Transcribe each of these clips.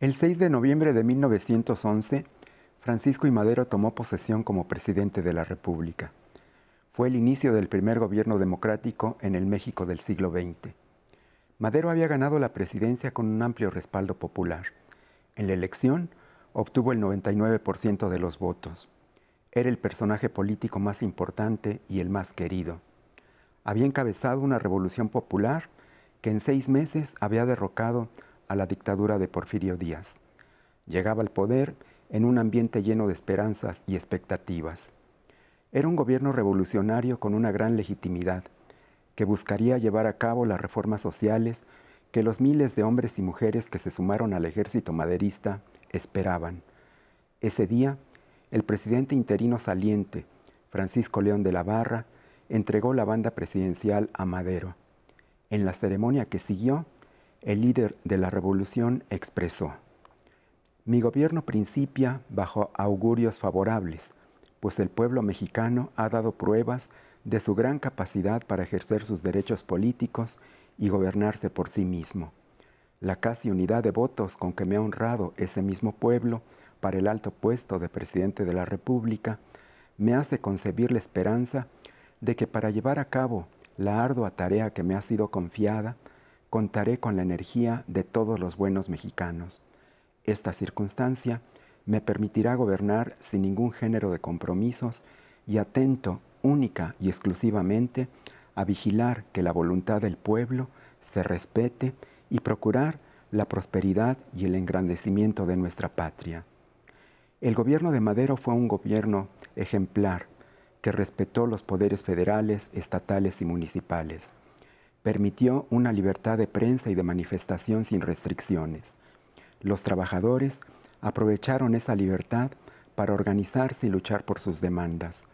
El 6 de noviembre de 1911, Francisco I. Madero tomó posesión como presidente de la República. Fue el inicio del primer gobierno democrático en el México del siglo XX. Madero había ganado la presidencia con un amplio respaldo popular. En la elección obtuvo el 99% de los votos. Era el personaje político más importante y el más querido. Había encabezado una revolución popular que en seis meses había derrocado a la dictadura de Porfirio Díaz. Llegaba al poder en un ambiente lleno de esperanzas y expectativas. Era un gobierno revolucionario con una gran legitimidad, que buscaría llevar a cabo las reformas sociales que los miles de hombres y mujeres que se sumaron al ejército maderista esperaban. Ese día, el presidente interino saliente, Francisco León de la Barra, entregó la banda presidencial a Madero. En la ceremonia que siguió, el líder de la revolución expresó, mi gobierno principia bajo augurios favorables, pues el pueblo mexicano ha dado pruebas de su gran capacidad para ejercer sus derechos políticos y gobernarse por sí mismo. La casi unidad de votos con que me ha honrado ese mismo pueblo para el alto puesto de presidente de la República me hace concebir la esperanza de que para llevar a cabo la ardua tarea que me ha sido confiada, contaré con la energía de todos los buenos mexicanos. Esta circunstancia me permitirá gobernar sin ningún género de compromisos y atento única y exclusivamente a vigilar que la voluntad del pueblo se respete y procurar la prosperidad y el engrandecimiento de nuestra patria. El gobierno de Madero fue un gobierno ejemplar que respetó los poderes federales, estatales y municipales permitió una libertad de prensa y de manifestación sin restricciones. Los trabajadores aprovecharon esa libertad para organizarse y luchar por sus demandas.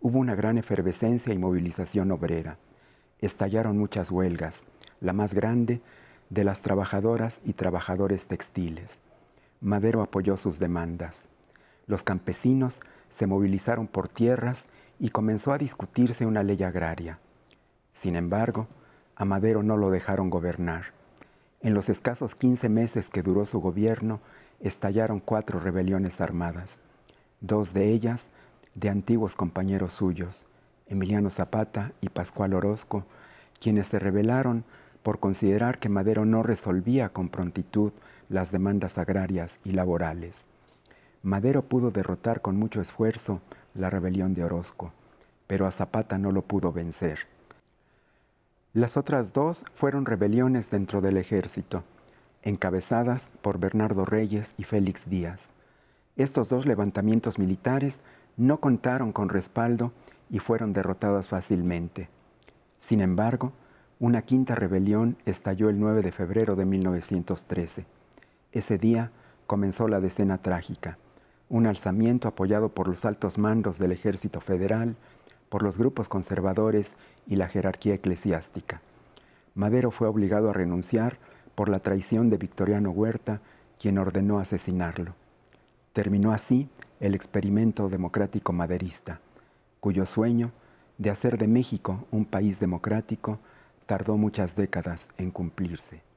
Hubo una gran efervescencia y movilización obrera. Estallaron muchas huelgas, la más grande de las trabajadoras y trabajadores textiles. Madero apoyó sus demandas. Los campesinos se movilizaron por tierras y comenzó a discutirse una ley agraria. Sin embargo, a Madero no lo dejaron gobernar. En los escasos 15 meses que duró su gobierno, estallaron cuatro rebeliones armadas, dos de ellas de antiguos compañeros suyos, Emiliano Zapata y Pascual Orozco, quienes se rebelaron por considerar que Madero no resolvía con prontitud las demandas agrarias y laborales. Madero pudo derrotar con mucho esfuerzo la rebelión de Orozco, pero a Zapata no lo pudo vencer. Las otras dos fueron rebeliones dentro del ejército, encabezadas por Bernardo Reyes y Félix Díaz. Estos dos levantamientos militares no contaron con respaldo y fueron derrotadas fácilmente. Sin embargo, una quinta rebelión estalló el 9 de febrero de 1913. Ese día comenzó la decena trágica, un alzamiento apoyado por los altos mandos del Ejército Federal, por los grupos conservadores y la jerarquía eclesiástica. Madero fue obligado a renunciar por la traición de Victoriano Huerta, quien ordenó asesinarlo. Terminó así el experimento democrático maderista, cuyo sueño de hacer de México un país democrático tardó muchas décadas en cumplirse.